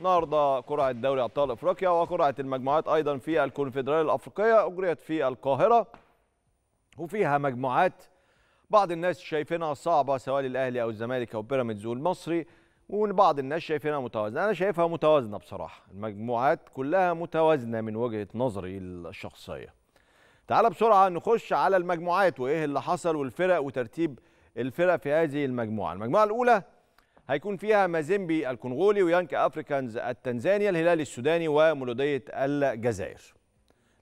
النهارده قرعه دوري ابطال افريقيا وقرعه المجموعات ايضا في الكونفدراليه الافريقيه اجريت في القاهره وفيها مجموعات بعض الناس شايفينها صعبه سواء للاهلي او الزمالك او بيراميدز والمصري وبعض الناس شايفينها متوازنه انا شايفها متوازنه بصراحه المجموعات كلها متوازنه من وجهه نظري الشخصيه تعال بسرعه نخش على المجموعات وايه اللي حصل والفرق وترتيب الفرق في هذه المجموعه المجموعه الاولى هيكون فيها مازيمبي الكونغولي ويانك أفريكانز التنزانيا الهلال السوداني ومولودية الجزائر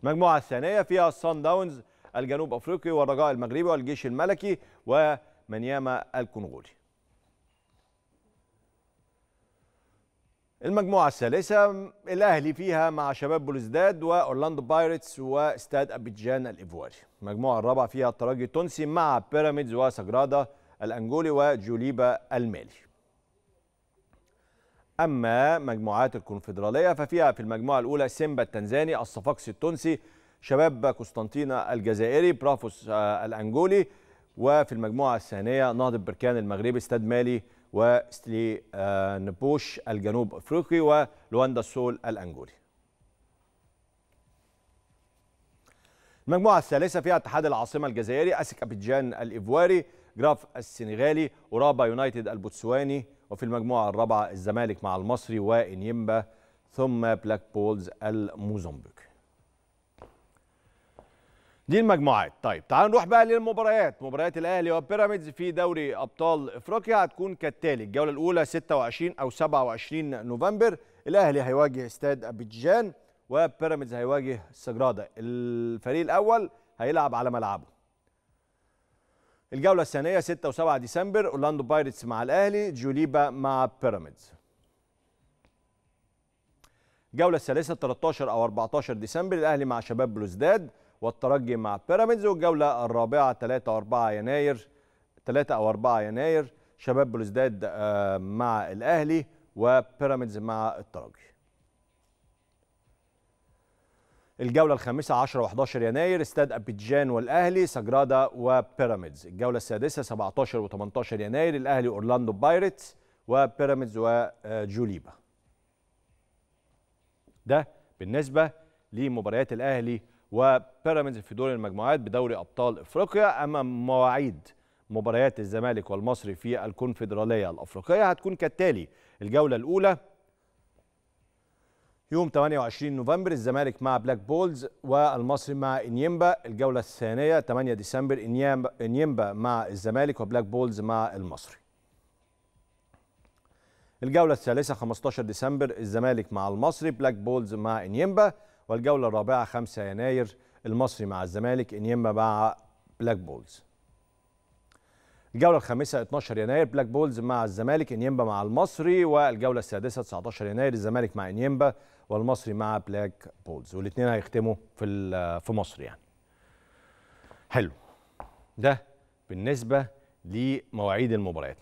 المجموعة الثانية فيها الصن داونز الجنوب أفريقي والرجاء المغربي والجيش الملكي ومنياما الكونغولي المجموعة الثالثة الأهلي فيها مع شباب بلوزداد وأورلاندو بايرتس واستاد أبيجان الإيفواري المجموعة الرابعة فيها الترجي التونسي مع بيراميدز وساجرادا الأنجولي وجوليبا المالي أما مجموعات الكونفدرالية ففيها في المجموعة الأولى سيمبا التنزاني الصفاقسي التونسي شباب قسطنطينة الجزائري برافوس آه، الأنجولي وفي المجموعة الثانية نهضة بركان المغربي استاد مالي وستلي آه، نبوش الجنوب أفريقي ولواندا السول الأنجولي المجموعة الثالثة فيها اتحاد العاصمة الجزائري أسك أبيجان الإيفواري جراف السنغالي أورابا يونايتد البوتسواني وفي المجموعة الرابعة الزمالك مع المصري وإنيمبا ثم بلاك بولز الموزمبيق دي المجموعات طيب تعالوا نروح بقى للمباريات مباريات الاهلي وبيراميدز في دوري ابطال افريقيا هتكون كالتالي الجوله الاولى 26 او 27 نوفمبر الاهلي هيواجه استاد ابيجان وبيراميدز هيواجه السجراده الفريق الاول هيلعب على ملعبه الجولة الثانية 6 و7 ديسمبر اورلاندو بايرتس مع الاهلي جوليبا مع بيراميدز. الجولة الثالثة 13 أو 14 ديسمبر الأهلي مع شباب بلوزداد والترجي مع بيراميدز والجولة الرابعة 3 و 4 يناير 3 أو 4 يناير شباب بلوزداد آه، مع الأهلي وبيراميدز مع الترجي. الجولة الخامسة 10 و11 يناير استاد أبيجان والأهلي سجرادا وبيراميدز الجولة السادسة 17 و18 يناير الأهلي أورلاندو بايرتس وبيراميدز وجوليبا ده بالنسبة لمباريات الأهلي وبيراميدز في دور المجموعات بدوري أبطال إفريقيا أما مواعيد مباريات الزمالك والمصري في الكونفدرالية الأفريقية هتكون كالتالي الجولة الأولى يوم 28 نوفمبر الزمالك مع بلاك بولز والمصري مع انيمبا الجوله الثانيه 8 ديسمبر انيمبا مع الزمالك وبلاك بولز مع المصري الجوله الثالثه 15 ديسمبر الزمالك مع المصري بلاك بولز مع انيمبا والجوله الرابعه 5 يناير المصري مع الزمالك انيمبا مع بلاك بولز الجولة الخامسة 12 يناير بلاك بولز مع الزمالك انيمبا مع المصري والجولة السادسة 19 يناير الزمالك مع انيمبا والمصري مع بلاك بولز والاثنين هيختموا في في مصر يعني. حلو. ده بالنسبة لمواعيد المباريات.